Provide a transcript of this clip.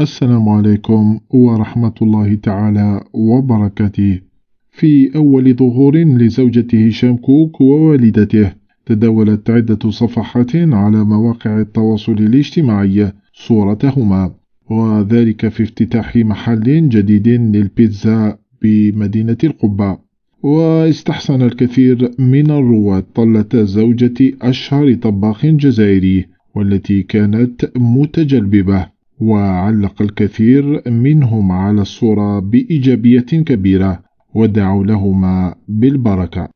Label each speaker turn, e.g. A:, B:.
A: السلام عليكم ورحمة الله تعالى وبركاته في أول ظهور لزوجة هشام كوك ووالدته تداولت عدة صفحات على مواقع التواصل الاجتماعي صورتهما وذلك في افتتاح محل جديد للبيتزا بمدينة القبة واستحسن الكثير من الرواة طلة زوجة أشهر طباخ جزائري والتي كانت متجلببة وعلق الكثير منهم على الصورة بإيجابية كبيرة ودعوا لهما بالبركة